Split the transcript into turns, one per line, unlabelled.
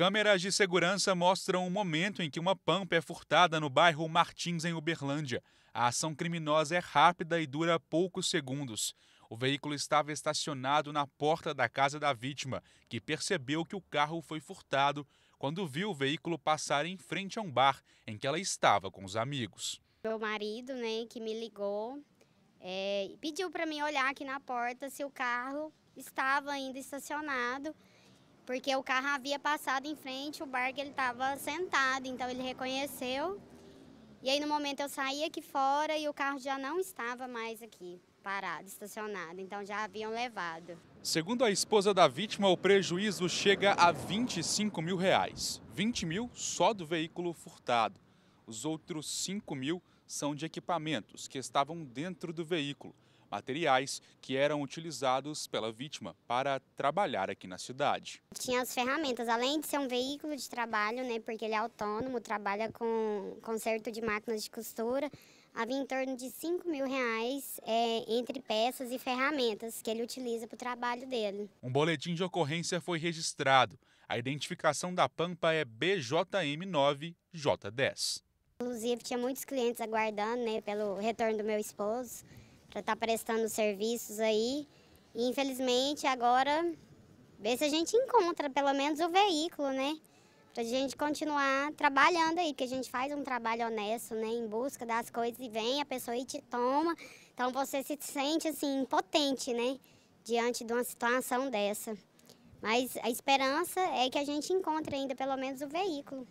Câmeras de segurança mostram o momento em que uma pampa é furtada no bairro Martins, em Uberlândia. A ação criminosa é rápida e dura poucos segundos. O veículo estava estacionado na porta da casa da vítima, que percebeu que o carro foi furtado quando viu o veículo passar em frente a um bar em que ela estava com os amigos.
Meu marido, né, que me ligou, é, pediu para mim olhar aqui na porta se o carro estava ainda estacionado porque o carro havia passado em frente, o barco ele estava sentado, então ele reconheceu. E aí no momento eu saí aqui fora e o carro já não estava mais aqui, parado, estacionado, então já haviam levado.
Segundo a esposa da vítima, o prejuízo chega a 25 mil reais. 20 mil só do veículo furtado. Os outros 5 mil são de equipamentos que estavam dentro do veículo materiais que eram utilizados pela vítima para trabalhar aqui na cidade.
Tinha as ferramentas, além de ser um veículo de trabalho, né, porque ele é autônomo, trabalha com conserto de máquinas de costura, havia em torno de 5 mil reais é, entre peças e ferramentas que ele utiliza para o trabalho dele.
Um boletim de ocorrência foi registrado. A identificação da Pampa é BJM9J10.
Inclusive, tinha muitos clientes aguardando né, pelo retorno do meu esposo para estar tá prestando serviços aí. E, infelizmente, agora ver se a gente encontra pelo menos o veículo, né? Para a gente continuar trabalhando aí, porque a gente faz um trabalho honesto, né? Em busca das coisas e vem a pessoa e te toma. Então você se sente assim, impotente, né? Diante de uma situação dessa. Mas a esperança é que a gente encontre ainda pelo menos o veículo.